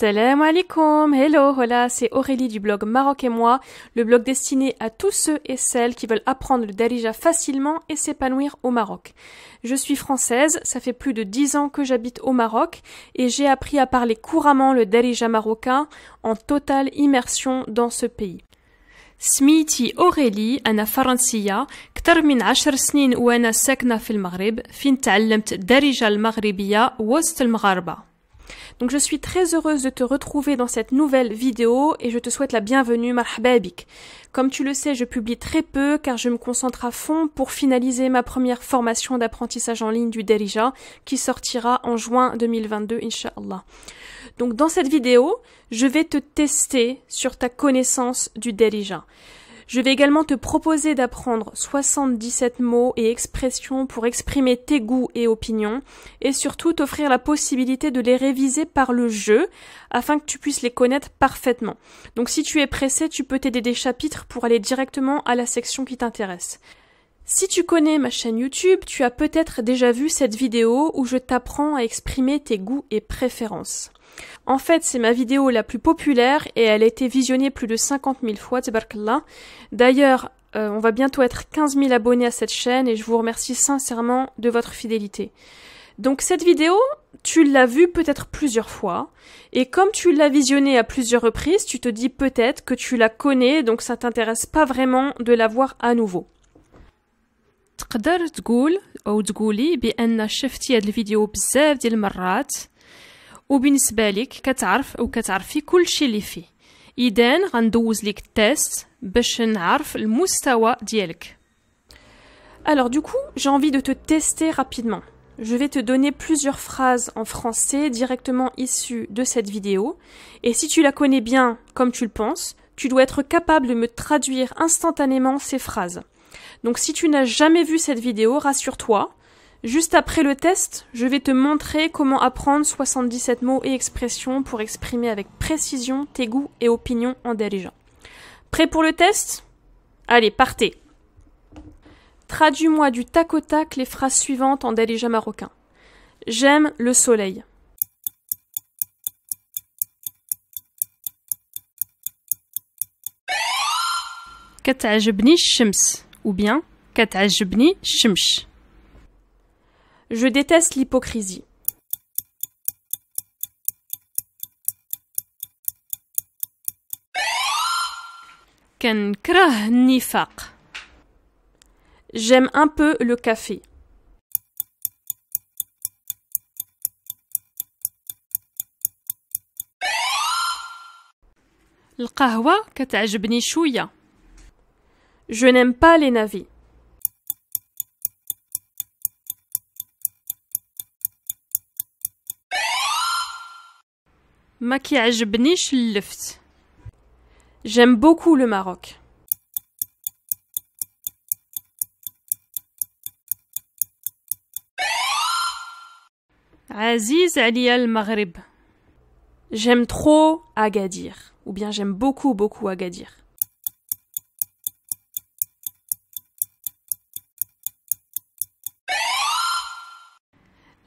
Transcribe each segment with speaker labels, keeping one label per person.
Speaker 1: Salam alaikum, hello, hola, c'est Aurélie du blog Maroc et moi, le blog destiné à tous ceux et celles qui veulent apprendre le darija facilement et s'épanouir au Maroc. Je suis française, ça fait plus de dix ans que j'habite au Maroc et j'ai appris à parler couramment le darija marocain en totale immersion dans ce pays. Aurélie Faransiya, donc je suis très heureuse de te retrouver dans cette nouvelle vidéo et je te souhaite la bienvenue Marhababik. Comme tu le sais, je publie très peu car je me concentre à fond pour finaliser ma première formation d'apprentissage en ligne du Derija qui sortira en juin 2022 inshallah. Donc dans cette vidéo, je vais te tester sur ta connaissance du Derija. Je vais également te proposer d'apprendre 77 mots et expressions pour exprimer tes goûts et opinions et surtout t'offrir la possibilité de les réviser par le jeu afin que tu puisses les connaître parfaitement. Donc si tu es pressé, tu peux t'aider des chapitres pour aller directement à la section qui t'intéresse. Si tu connais ma chaîne YouTube, tu as peut-être déjà vu cette vidéo où je t'apprends à exprimer tes goûts et préférences. En fait, c'est ma vidéo la plus populaire et elle a été visionnée plus de 50 000 fois, tabarakallah. D'ailleurs, euh, on va bientôt être 15 000 abonnés à cette chaîne et je vous remercie sincèrement de votre fidélité. Donc cette vidéo, tu l'as vue peut-être plusieurs fois et comme tu l'as visionnée à plusieurs reprises, tu te dis peut-être que tu la connais donc ça t'intéresse pas vraiment de la voir à nouveau. Alors du coup, j'ai envie de te tester rapidement. Je vais te donner plusieurs phrases en français directement issues de cette vidéo, et si tu la connais bien comme tu le penses, tu dois être capable de me traduire instantanément ces phrases. Donc si tu n'as jamais vu cette vidéo, rassure-toi. Juste après le test, je vais te montrer comment apprendre 77 mots et expressions pour exprimer avec précision tes goûts et opinions en dirigeant. Prêt pour le test Allez, partez Traduis-moi du tac au tac les phrases suivantes en dalija marocain. J'aime le soleil ou bien كتعجبني الشمس. Je déteste l'hypocrisie. كنكره النفاق. J'aime un peu le café. القهوة كتعجبني شوية. Je n'aime pas les navis. Maquillage J'aime beaucoup le Maroc. Aziz al Mahrib. J'aime trop Agadir ou bien j'aime beaucoup beaucoup Agadir.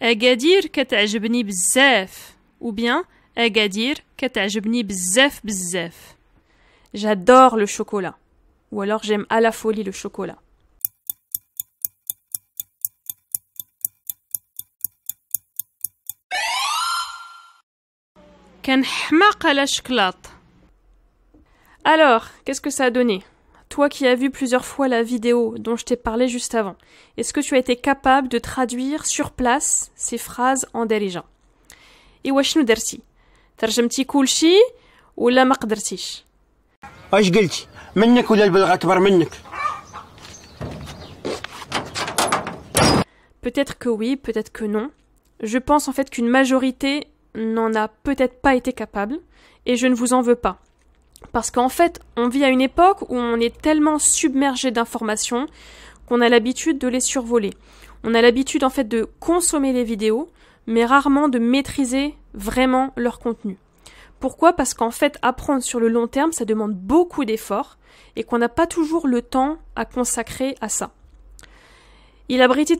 Speaker 1: Kata كتعجبني بزاف ou bien Kata كتعجبني بزاف بزاف J'adore le chocolat ou alors j'aime à la folie le chocolat. كنحماق على الشكلاط alors qu'est-ce que ça a donné toi qui as vu plusieurs fois la vidéo dont je t'ai parlé juste avant, est-ce que tu as été capable de traduire sur place ces phrases en dirigeant Peut-être que oui, peut-être que non. Je pense en fait qu'une majorité n'en a peut-être pas été capable, et je ne vous en veux pas. Parce qu'en fait, on vit à une époque où on est tellement submergé d'informations qu'on a l'habitude de les survoler. On a l'habitude en fait de consommer les vidéos, mais rarement de maîtriser vraiment leur contenu. Pourquoi Parce qu'en fait, apprendre sur le long terme, ça demande beaucoup d'efforts et qu'on n'a pas toujours le temps à consacrer à ça. Il a brité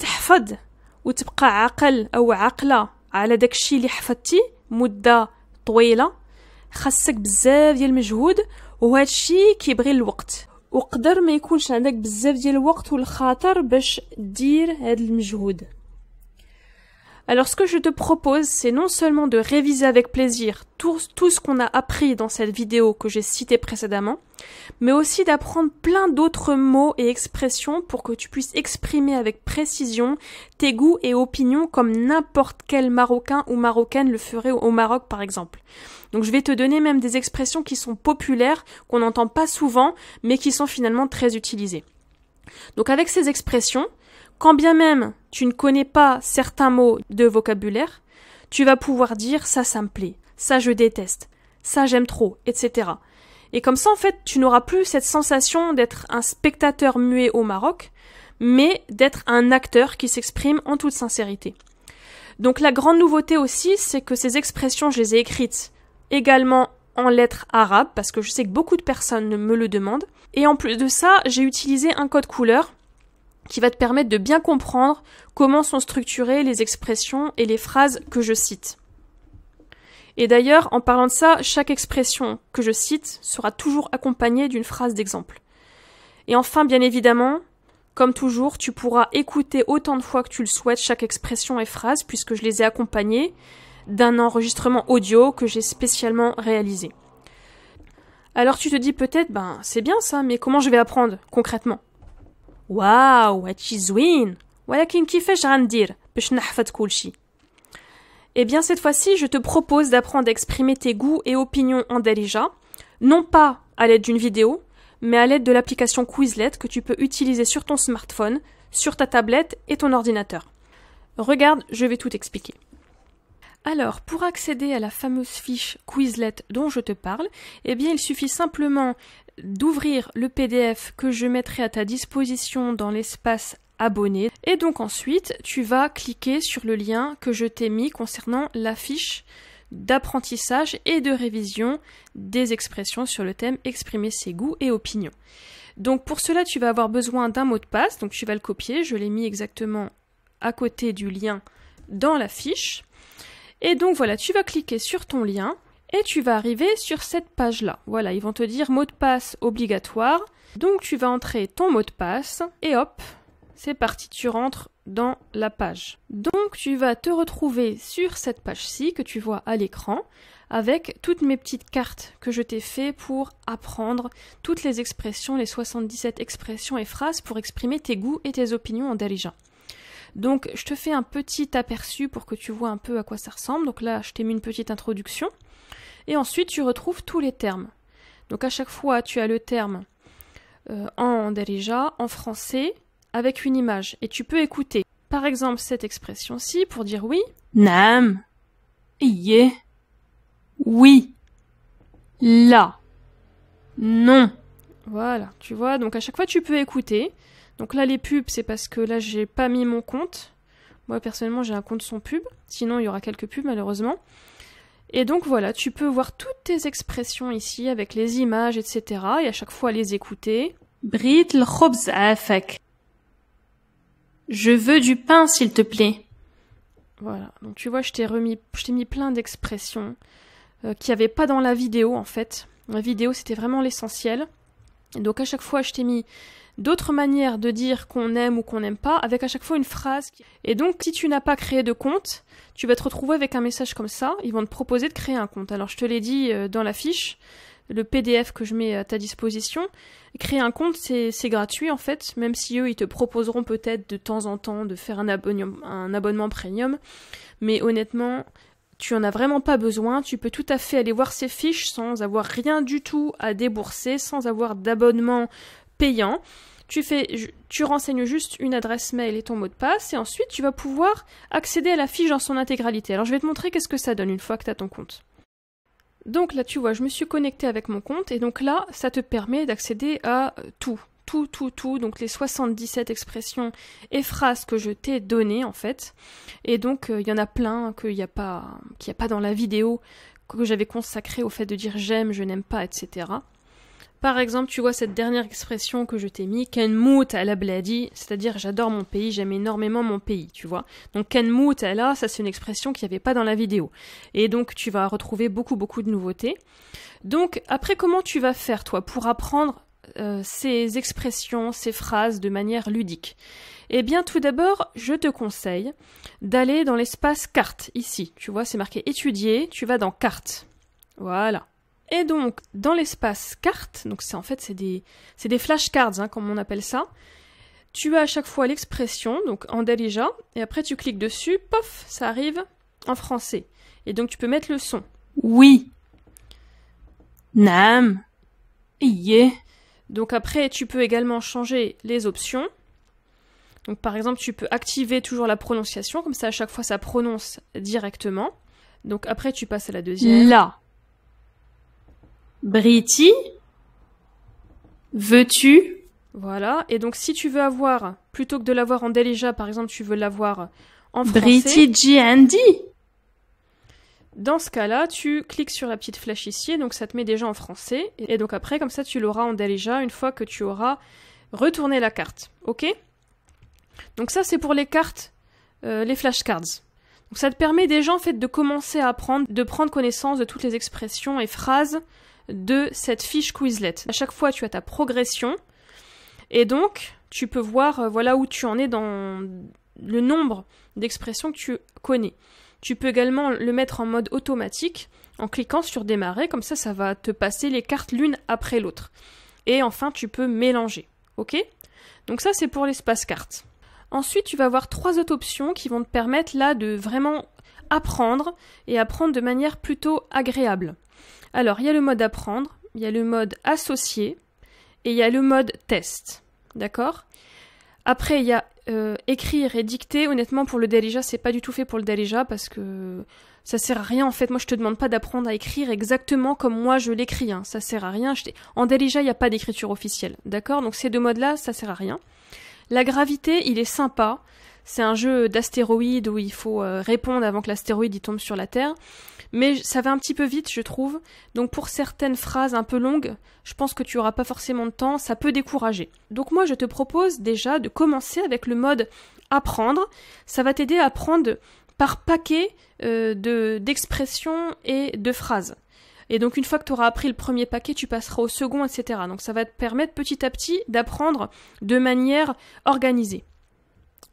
Speaker 1: خاصك بزاف ديال المجهود وهذا الشيء كيبغي الوقت وقدر ما يكونش عندك بزاف ديال الوقت والخاطر باش دير هذا المجهود Alors ce que je te propose, c'est non seulement de réviser avec plaisir tout, ce qu'on a appris dans cette vidéo que j'ai citée précédemment, mais aussi d'apprendre plein d'autres mots et expressions pour que tu puisses exprimer avec précision tes goûts et opinions comme n'importe quel Marocain ou Marocaine le ferait au Maroc par exemple. Donc je vais te donner même des expressions qui sont populaires, qu'on n'entend pas souvent, mais qui sont finalement très utilisées. Donc avec ces expressions, quand bien même tu ne connais pas certains mots de vocabulaire, tu vas pouvoir dire ça, ça me plaît, ça, je déteste, ça, j'aime trop, etc. Et comme ça, en fait, tu n'auras plus cette sensation d'être un spectateur muet au Maroc, mais d'être un acteur qui s'exprime en toute sincérité. Donc la grande nouveauté aussi, c'est que ces expressions, je les ai écrites également en lettres arabes, parce que je sais que beaucoup de personnes me le demandent. Et en plus de ça, j'ai utilisé un code couleur qui va te permettre de bien comprendre comment sont structurées les expressions et les phrases que je cite. Et d'ailleurs, en parlant de ça, chaque expression que je cite sera toujours accompagnée d'une phrase d'exemple. Et enfin, bien évidemment, comme toujours, tu pourras écouter autant de fois que tu le souhaites chaque expression et phrase, puisque je les ai accompagnées d'un enregistrement audio que j'ai spécialement réalisé. Alors tu te dis peut-être, ben c'est bien ça, mais comment je vais apprendre concrètement واو Eh bien cette fois-ci, je te propose d'apprendre à exprimer tes goûts et opinions en Darija, non pas à l'aide d'une vidéo, mais à l'aide de l'application Quizlet que tu peux utiliser sur ton smartphone, sur ta tablette et ton ordinateur. Regarde, je vais tout expliquer. Alors, pour accéder à la fameuse fiche Quizlet dont je te parle, eh bien, il suffit simplement d'ouvrir le PDF que je mettrai à ta disposition dans l'espace abonné. Et donc ensuite, tu vas cliquer sur le lien que je t'ai mis concernant la fiche d'apprentissage et de révision des expressions sur le thème exprimer ses goûts et opinions. Donc pour cela, tu vas avoir besoin d'un mot de passe, donc tu vas le copier, je l'ai mis exactement à côté du lien dans la fiche. Et donc voilà, tu vas cliquer sur ton lien et tu vas arriver sur cette page-là. Voilà, ils vont te dire mot de passe obligatoire. Donc tu vas entrer ton mot de passe et hop, c'est parti, tu rentres dans la page. Donc tu vas te retrouver sur cette page-ci que tu vois à l'écran avec toutes mes petites cartes que je t'ai fait pour apprendre toutes les expressions, les 77 expressions et phrases pour exprimer tes goûts et tes opinions en darija. Donc je te fais un petit aperçu pour que tu vois un peu à quoi ça ressemble. Donc là, je t'ai mis une petite introduction. Et ensuite, tu retrouves tous les termes. Donc à chaque fois, tu as le terme euh, en derija, en français, avec une image. Et tu peux écouter, par exemple, cette expression-ci pour dire oui. Nam. Yé. Oui. Là. Non. Voilà, tu vois, donc à chaque fois, tu peux écouter. Donc là, les pubs, c'est parce que là, j'ai pas mis mon compte. Moi, personnellement, j'ai un compte sans pub. Sinon, il y aura quelques pubs, malheureusement. Et donc voilà, tu peux voir toutes tes expressions ici avec les images, etc. et à chaque fois les écouter. Brit Je veux du pain, s'il te plaît. Voilà, donc tu vois, je t'ai remis, je t'ai mis plein d'expressions qui euh, qu'il n'y avait pas dans la vidéo en fait. la vidéo, c'était vraiment l'essentiel. Donc à chaque fois, je t'ai mis d'autres manières de dire qu'on aime ou qu'on n'aime pas, avec à chaque fois une phrase. Et donc, si tu n'as pas créé de compte, tu vas te retrouver avec un message comme ça. Ils vont te proposer de créer un compte. Alors, je te l'ai dit euh, dans la fiche, le PDF que je mets à ta disposition. Créer un compte, c'est gratuit en fait, même si eux, ils te proposeront peut-être de temps en temps de faire un, abonnement, premium. Mais honnêtement, tu en as vraiment pas besoin, tu peux tout à fait aller voir ces fiches sans avoir rien du tout à débourser, sans avoir d'abonnement payant. Tu, fais, tu renseignes juste une adresse mail et ton mot de passe, et ensuite tu vas pouvoir accéder à la fiche dans son intégralité. Alors je vais te montrer qu'est-ce que ça donne une fois que tu as ton compte. Donc là, tu vois, je me suis connecté avec mon compte et donc là, ça te permet d'accéder à euh, tout, tout, tout, tout, donc les 77 expressions et phrases que je t'ai données en fait. Et donc, euh, il y en a plein qu'il n'y a, pas, y a pas dans la vidéo que j'avais consacré au fait de dire j'aime, je n'aime pas, etc. Par exemple, tu vois cette dernière expression que je t'ai mis, à la bladi, c'est-à-dire j'adore mon pays, j'aime énormément mon pays, tu vois. Donc Mout là ça c'est une expression qu'il n'y avait pas dans la vidéo. Et donc tu vas retrouver beaucoup beaucoup de nouveautés. Donc après, comment tu vas faire toi pour apprendre euh, ces expressions, ces phrases de manière ludique Eh bien, tout d'abord, je te conseille d'aller dans l'espace cartes, ici. Tu vois, c'est marqué étudier, tu vas dans cartes. Voilà. Et donc, dans l'espace carte, donc c'est en fait c'est des, des flashcards, hein, comme on appelle ça, tu as à chaque fois l'expression, donc en et après tu cliques dessus, pof, ça arrive en français. Et donc tu peux mettre le son. Oui. Nam. Yeah. Donc après, tu peux également changer les options. Donc par exemple, tu peux activer toujours la prononciation, comme ça à chaque fois ça prononce directement. Donc après, tu passes à la deuxième. Là. Briti, veux-tu Voilà. Et donc, si tu veux avoir, plutôt que de l'avoir en Delija, par exemple, tu veux l'avoir en français. Briti Gandy. dans ce cas-là, tu cliques sur la petite flèche ici, donc ça te met déjà en français. Et donc après, comme ça, tu l'auras en Delija une fois que tu auras retourné la carte. Ok Donc ça, c'est pour les cartes, euh, les flashcards. Donc ça te permet déjà en fait de commencer à apprendre, de prendre connaissance de toutes les expressions et phrases de cette fiche Quizlet. À chaque fois, tu as ta progression et donc tu peux voir euh, voilà où tu en es dans le nombre d'expressions que tu connais. Tu peux également le mettre en mode automatique en cliquant sur démarrer, comme ça ça va te passer les cartes l'une après l'autre. Et enfin, tu peux mélanger. OK Donc ça c'est pour l'espace cartes. Ensuite, tu vas avoir trois autres options qui vont te permettre là de vraiment apprendre et apprendre de manière plutôt agréable. Alors, il y a le mode apprendre, il y a le mode associé et il y a le mode test. D'accord Après, il y a euh, écrire et dicter. Honnêtement, pour le ce c'est pas du tout fait pour le Dalija parce que ça sert à rien en fait. Moi, je te demande pas d'apprendre à écrire exactement comme moi je l'écris. Hein. Ça sert à rien. en Dalija, il n'y a pas d'écriture officielle. D'accord Donc, ces deux modes-là, ça sert à rien. La gravité, il est sympa. C'est un jeu d'astéroïdes où il faut euh, répondre avant que l'astéroïde tombe sur la Terre. Mais ça va un petit peu vite, je trouve. Donc pour certaines phrases un peu longues, je pense que tu auras pas forcément de temps, ça peut décourager. Donc moi, je te propose déjà de commencer avec le mode apprendre. Ça va t'aider à apprendre par paquet euh, d'expressions et de phrases. Et donc une fois que tu auras appris le premier paquet, tu passeras au second, etc. Donc ça va te permettre petit à petit d'apprendre de manière organisée.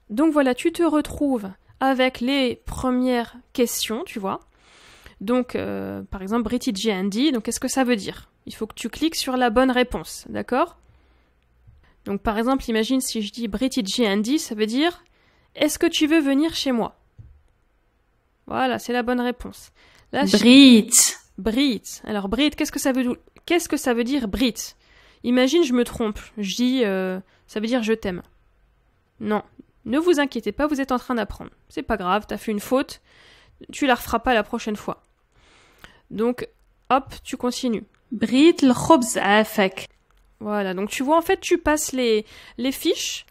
Speaker 1: Donc voilà, tu te retrouves avec les premières questions, tu vois. Donc, euh, par exemple, British Andy », donc qu'est-ce que ça veut dire Il faut que tu cliques sur la bonne réponse, d'accord Donc, par exemple, imagine si je dis British Andy », ça veut dire Est-ce que tu veux venir chez moi Voilà, c'est la bonne réponse. Brit Brit. Alors Brit, qu'est-ce que ça veut dire Brit Imagine je me trompe, je dis euh, ça veut dire je t'aime. Non, ne vous inquiétez pas, vous êtes en train d'apprendre. C'est pas grave, t'as fait une faute, tu la referas pas la prochaine fois. Donc hop, tu continues. Brit l'khobz Voilà, donc tu vois en fait tu passes les les fiches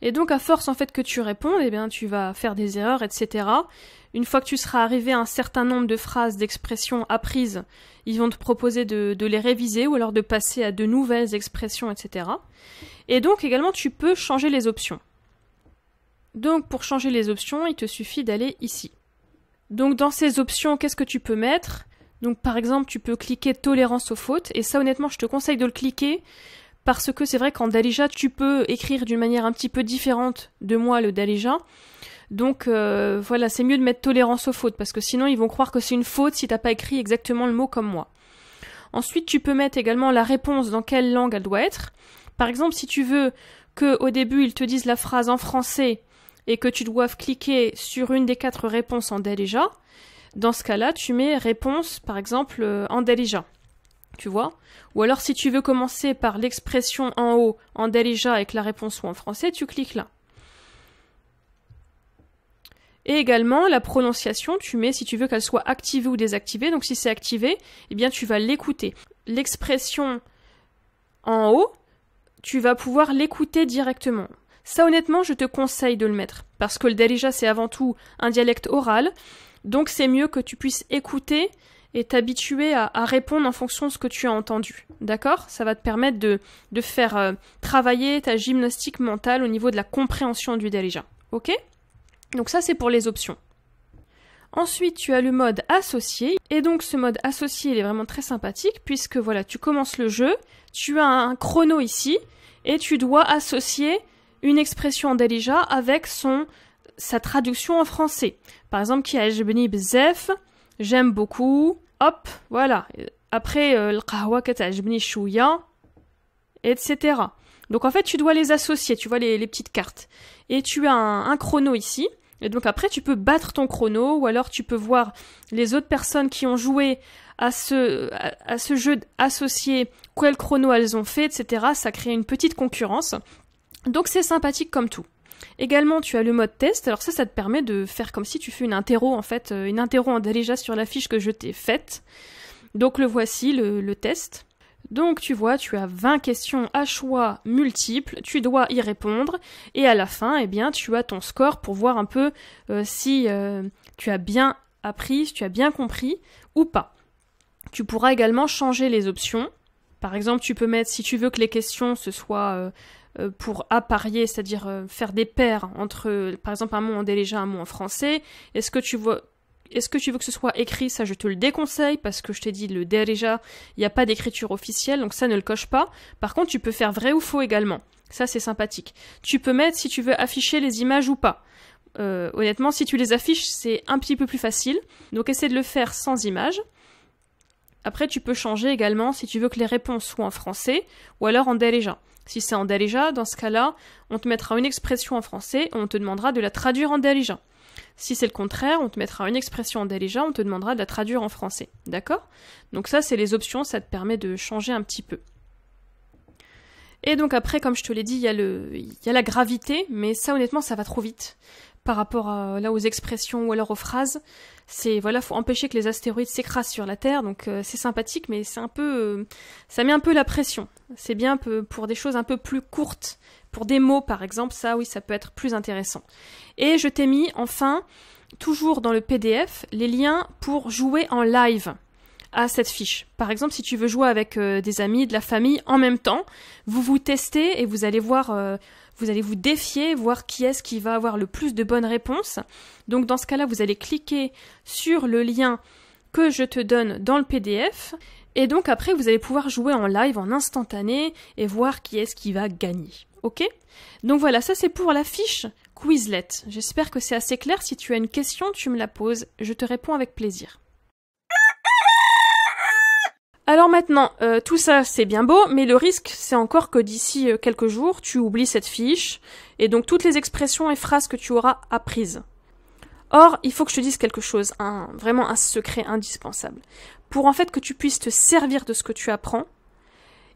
Speaker 1: et donc à force en fait que tu réponds, eh bien tu vas faire des erreurs, etc. Une fois que tu seras arrivé à un certain nombre de phrases, d'expressions apprises, ils vont te proposer de, de, les réviser ou alors de passer à de nouvelles expressions, etc. Et donc également tu peux changer les options. Donc pour changer les options, il te suffit d'aller ici. Donc dans ces options, qu'est-ce que tu peux mettre Donc par exemple, tu peux cliquer tolérance aux fautes et ça honnêtement, je te conseille de le cliquer parce que c'est vrai qu'en Dalija, tu peux écrire d'une manière un petit peu différente de moi le Dalija. Donc euh, voilà, c'est mieux de mettre tolérance aux fautes, parce que sinon ils vont croire que c'est une faute si tu t'as pas écrit exactement le mot comme moi. Ensuite, tu peux mettre également la réponse dans quelle langue elle doit être. Par exemple, si tu veux qu'au début ils te disent la phrase en français et que tu doives cliquer sur une des quatre réponses en Dalija, dans ce cas-là, tu mets réponse, par exemple, euh, en Dalija tu vois. Ou alors si tu veux commencer par l'expression en haut en Dalija avec la réponse ou en français, tu cliques là. Et également la prononciation, tu mets si tu veux qu'elle soit activée ou désactivée. Donc si c'est activé, eh bien tu vas l'écouter. L'expression en haut, tu vas pouvoir l'écouter directement. Ça honnêtement, je te conseille de le mettre parce que le Dalija c'est avant tout un dialecte oral. Donc c'est mieux que tu puisses écouter et t'habituer à, répondre en fonction de ce que tu as entendu. D'accord Ça va te permettre de, faire euh, travailler ta gymnastique mentale au niveau de la compréhension du dirigeant. Ok Donc ça c'est pour les options. Ensuite, tu as le mode associé. Et donc, ce mode associé, il est vraiment très sympathique puisque voilà, tu commences le jeu, tu as un chrono ici et tu dois associer une expression en déjà avec son, sa traduction en français. Par exemple, qui a Jebnib Zef, j'aime beaucoup. Hop, voilà. Après, euh, le kahwa etc. Donc en fait, tu dois les associer, tu vois, les, petites cartes. Et tu as un, chrono ici. Et donc après, tu peux battre ton chrono, ou alors tu peux voir les autres personnes qui ont joué à ce, à ce jeu associé, quel chrono elles ont fait, etc. Ça crée une petite concurrence. Donc c'est sympathique comme tout. Également, tu as le mode test. Alors ça, ça te permet de faire comme si tu fais une interro, en fait, euh, une interro en déjà sur la fiche que je t'ai faite. Donc le voici, le, le test. Donc tu vois, tu as 20 questions à choix multiples, tu dois y répondre, et à la fin, eh bien, tu as ton score pour voir un peu euh, si euh, tu as bien appris, si tu as bien compris ou pas. Tu pourras également changer les options. Par exemple, tu peux mettre si tu veux que les questions ce soient euh, pour apparier, c'est-à-dire euh, faire des paires entre, par exemple, un mot en et un mot en français. Est-ce que tu est-ce que tu veux que ce soit écrit Ça, je te le déconseille parce que je t'ai dit le déjà, il n'y a pas d'écriture officielle, donc ça ne le coche pas. Par contre, tu peux faire vrai ou faux également. Ça, c'est sympathique. Tu peux mettre si tu veux afficher les images ou pas. Euh, honnêtement, si tu les affiches, c'est un petit peu plus facile. Donc, essaie de le faire sans images. Après, tu peux changer également si tu veux que les réponses soient en français ou alors en darija. Si c'est en darija, dans ce cas-là, on te mettra une expression en français et on te demandera de la traduire en darija. Si c'est le contraire, on te mettra une expression en darija, on te demandera de la traduire en français. D'accord Donc ça, c'est les options, ça te permet de changer un petit peu. Et donc après, comme je te l'ai dit, il y, a le, y a la gravité, mais ça honnêtement, ça va trop vite par rapport là aux expressions ou alors aux phrases. C'est voilà, faut empêcher que les astéroïdes s'écrasent sur la Terre, donc euh, c'est sympathique, mais c'est un peu, euh, ça met un peu la pression. C'est bien pour des choses un peu plus courtes, pour des mots par exemple, ça oui, ça peut être plus intéressant. Et je t'ai mis enfin, toujours dans le PDF, les liens pour jouer en live à cette fiche. Par exemple, si tu veux jouer avec euh, des amis, de la famille en même temps, vous vous testez et vous allez voir, euh, vous allez vous défier, voir qui est-ce qui va avoir le plus de bonnes réponses. Donc dans ce cas-là, vous allez cliquer sur le lien que je te donne dans le PDF. Et donc après, vous allez pouvoir jouer en live, en instantané, et voir qui est-ce qui va gagner. Ok Donc voilà, ça c'est pour la fiche Quizlet. J'espère que c'est assez clair. Si tu as une question, tu me la poses. Je te réponds avec plaisir. Alors maintenant, euh, tout ça c'est bien beau, mais le risque c'est encore que d'ici euh, quelques jours, tu oublies cette fiche, et donc toutes les expressions et phrases que tu auras apprises. Or, il faut que je te dise quelque chose, un vraiment un secret indispensable. Pour en fait que tu puisses te servir de ce que tu apprends,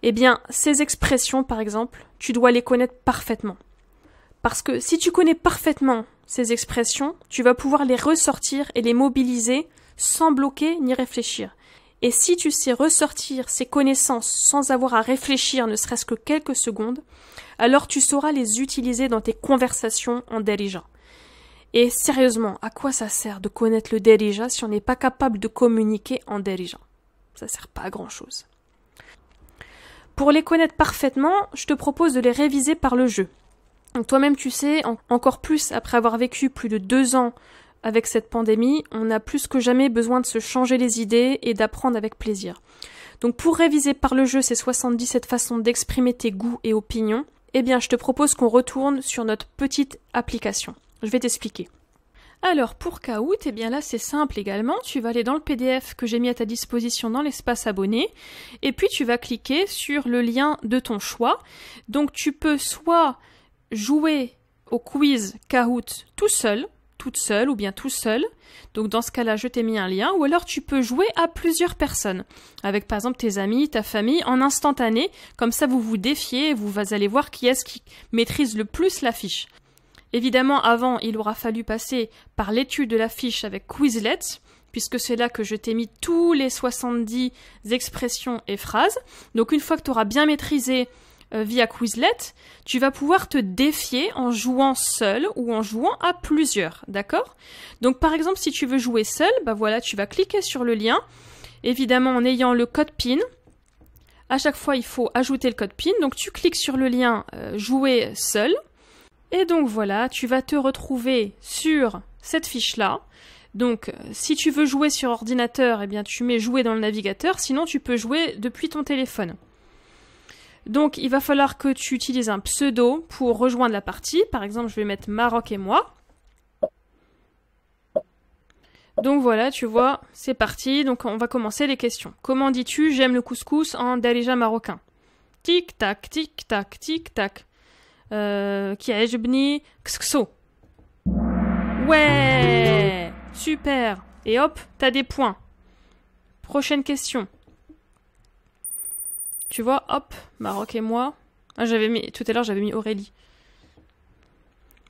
Speaker 1: eh bien, ces expressions par exemple, tu dois les connaître parfaitement. Parce que si tu connais parfaitement ces expressions, tu vas pouvoir les ressortir et les mobiliser sans bloquer ni réfléchir. Et si tu sais ressortir ces connaissances sans avoir à réfléchir ne serait-ce que quelques secondes, alors tu sauras les utiliser dans tes conversations en dirigeant. Et sérieusement, à quoi ça sert de connaître le dirigeant si on n'est pas capable de communiquer en dirigeant Ça sert pas à grand-chose. Pour les connaître parfaitement, je te propose de les réviser par le jeu. toi-même, tu sais, encore plus après avoir vécu plus de deux ans avec cette pandémie, on a plus que jamais besoin de se changer les idées et d'apprendre avec plaisir. Donc pour réviser par le jeu ces 77 façons d'exprimer tes goûts et opinions, eh bien je te propose qu'on retourne sur notre petite application. Je vais t'expliquer. Alors pour Kahoot, eh bien là c'est simple également, tu vas aller dans le PDF que j'ai mis à ta disposition dans l'espace abonné et puis tu vas cliquer sur le lien de ton choix. Donc tu peux soit jouer au quiz Kahoot tout seul, toute seule ou bien tout seul. Donc dans ce cas-là, je t'ai mis un lien. Ou alors tu peux jouer à plusieurs personnes, avec par exemple tes amis, ta famille, en instantané. Comme ça, vous vous défiez et vous allez voir qui est-ce qui maîtrise le plus la fiche. Évidemment, avant, il aura fallu passer par l'étude de la fiche avec Quizlet, puisque c'est là que je t'ai mis tous les 70 expressions et phrases. Donc une fois que tu auras bien maîtrisé euh, via Quizlet, tu vas pouvoir te défier en jouant seul ou en jouant à plusieurs, d'accord Donc par exemple, si tu veux jouer seul, bah voilà, tu vas cliquer sur le lien, évidemment en ayant le code PIN. À chaque fois, il faut ajouter le code PIN, donc tu cliques sur le lien euh, jouer seul. Et donc voilà, tu vas te retrouver sur cette fiche-là. Donc, euh, si tu veux jouer sur ordinateur, eh bien, tu mets jouer dans le navigateur, sinon tu peux jouer depuis ton téléphone. Donc il va falloir que tu utilises un pseudo pour rejoindre la partie. Par exemple, je vais mettre Maroc et moi. Donc voilà, tu vois, c'est parti. Donc on va commencer les questions. Comment dis-tu j'aime le couscous en darija marocain Tic tac, tic tac, tic tac. Euh, qui a bni kskso. Ouais Super Et hop, t'as des points. Prochaine question. Tu vois, hop, Maroc et moi. Ah, j'avais mis, tout à l'heure, j'avais mis Aurélie.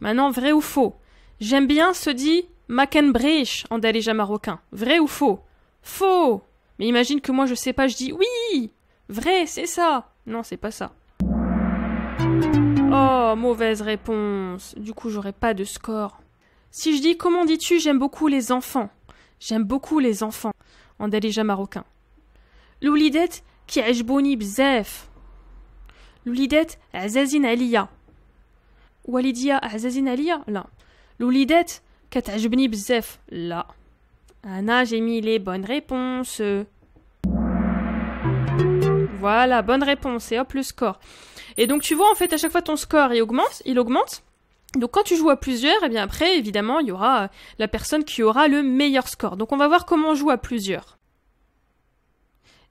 Speaker 1: Maintenant, vrai ou faux J'aime bien se dit Makenbrich en Daléja marocain. Vrai ou faux Faux Mais imagine que moi, je sais pas, je dis oui Vrai, c'est ça Non, c'est pas ça. Oh, mauvaise réponse. Du coup, j'aurai pas de score. Si je dis comment dis-tu j'aime beaucoup les enfants J'aime beaucoup les enfants en Daléja marocain. L'oulidette, كيعجبوني بزاف azazin alia عليا والديا عزازين عليا لا الوليدات كتعجبني بزاف j'ai mis les bonnes réponses voilà bonne réponse et hop le score et donc tu vois en fait à chaque fois ton score il augmente il augmente donc quand tu joues à plusieurs, et eh bien après évidemment il y aura euh, la personne qui aura le meilleur score. Donc on va voir comment on joue à plusieurs.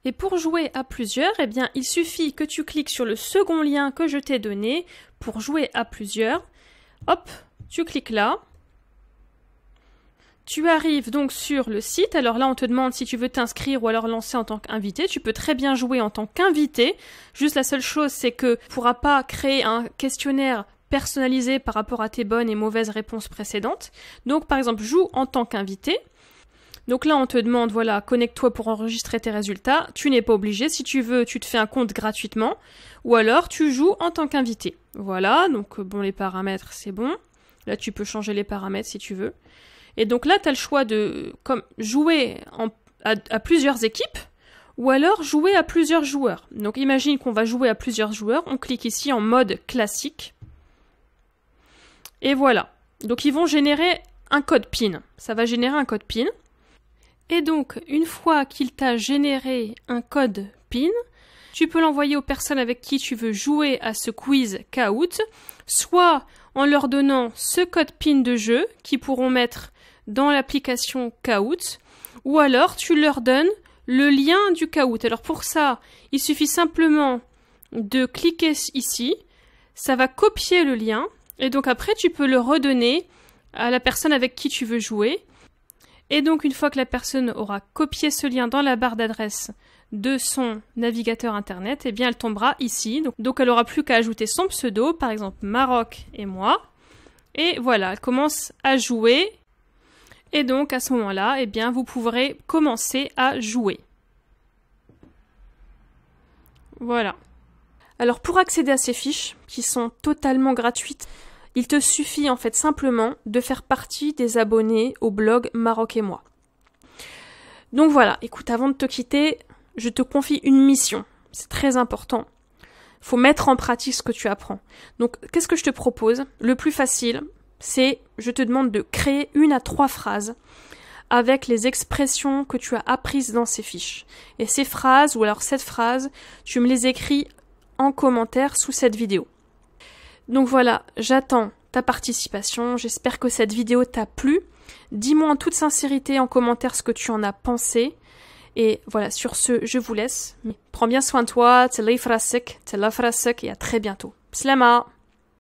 Speaker 1: Et pour jouer à plusieurs, eh bien, il suffit que tu cliques sur le second lien que je t'ai donné pour jouer à plusieurs. Hop, tu cliques là. Tu arrives donc sur le site. Alors là, on te demande si tu veux t'inscrire ou alors lancer en tant qu'invité. Tu peux très bien jouer en tant qu'invité. Juste la seule chose, c'est que tu pourras pas créer un questionnaire personnalisé par rapport à tes bonnes et mauvaises réponses précédentes. Donc par exemple, joue en tant qu'invité. Donc là, on te demande, voilà, connecte-toi pour enregistrer tes résultats. Tu n'es pas obligé. Si tu veux, tu te fais un compte gratuitement. Ou alors, tu joues en tant qu'invité. Voilà, donc euh, bon, les paramètres, c'est bon. Là, tu peux changer les paramètres si tu veux. Et donc là, tu as le choix de comme, jouer à plusieurs équipes ou alors jouer à plusieurs joueurs. Donc imagine qu'on va jouer à plusieurs joueurs. On clique ici en mode classique. Et voilà. Donc ils vont générer un code PIN. Ça va générer un code PIN. Et donc, une fois qu'il t'a généré un code PIN, tu peux l'envoyer aux personnes avec qui tu veux jouer à ce quiz Kahoot, soit en leur donnant ce code PIN de jeu qu'ils pourront mettre dans l'application Kahoot, ou alors tu leur donnes le lien du Kahoot. Alors pour ça, il suffit simplement de cliquer ici, ça va copier le lien, et donc après tu peux le redonner à la personne avec qui tu veux jouer, et donc une fois que la personne aura copié ce lien dans la barre d'adresse de son navigateur internet, eh bien elle tombera ici. Donc, elle n'aura plus qu'à ajouter son pseudo, par exemple Maroc et moi. Et voilà, elle commence à jouer. Et donc à ce moment-là, eh bien vous pourrez commencer à jouer. Voilà. Alors pour accéder à ces fiches, qui sont totalement gratuites, il te suffit en fait simplement de faire partie des abonnés au blog Maroc et moi. Donc voilà, écoute, avant de te quitter, je te confie une mission. C'est très important. Faut mettre en pratique ce que tu apprends. Donc qu'est-ce que je te propose Le plus facile, c'est je te demande de créer une à trois phrases avec les expressions que tu as apprises dans ces fiches. Et ces phrases, ou alors cette phrase, tu me les écris en commentaire sous cette vidéo. Donc voilà, j'attends ta participation, j'espère que cette vidéo t'a plu. Dis-moi en toute sincérité en commentaire ce que tu en as pensé. Et voilà, sur ce, je vous laisse. Prends bien soin de toi, te frasek, te et à très bientôt.